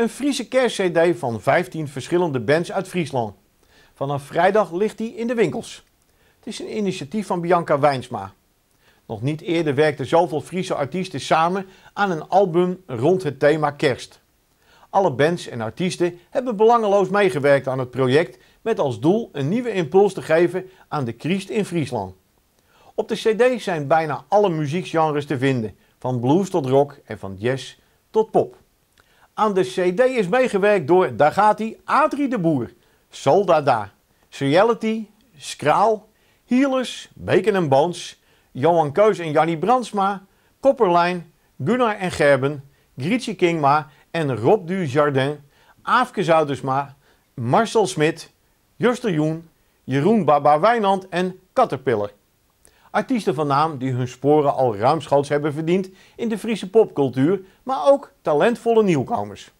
Een Friese kerstcd van 15 verschillende bands uit Friesland. Vanaf vrijdag ligt die in de winkels. Het is een initiatief van Bianca Wijnsma. Nog niet eerder werkten zoveel Friese artiesten samen aan een album rond het thema kerst. Alle bands en artiesten hebben belangeloos meegewerkt aan het project met als doel een nieuwe impuls te geven aan de kriest in Friesland. Op de cd zijn bijna alle muziekgenres te vinden, van blues tot rock en van jazz tot pop. Aan de CD is meegewerkt door, daar gaat hij, Adrie de Boer, Soldada, Seriality, Skraal, Healers, Bacon en Bones, Johan Keus en Jannie Brandsma, Kopperlijn, Gunnar en Gerben, Grietje Kingma en Rob du Jardin, Aafke Zoudersma, Marcel Smit, Juster Joen, Jeroen Baba Wijnand en Caterpillar. Artiesten van naam die hun sporen al ruimschoots hebben verdiend in de Friese popcultuur, maar ook talentvolle nieuwkomers.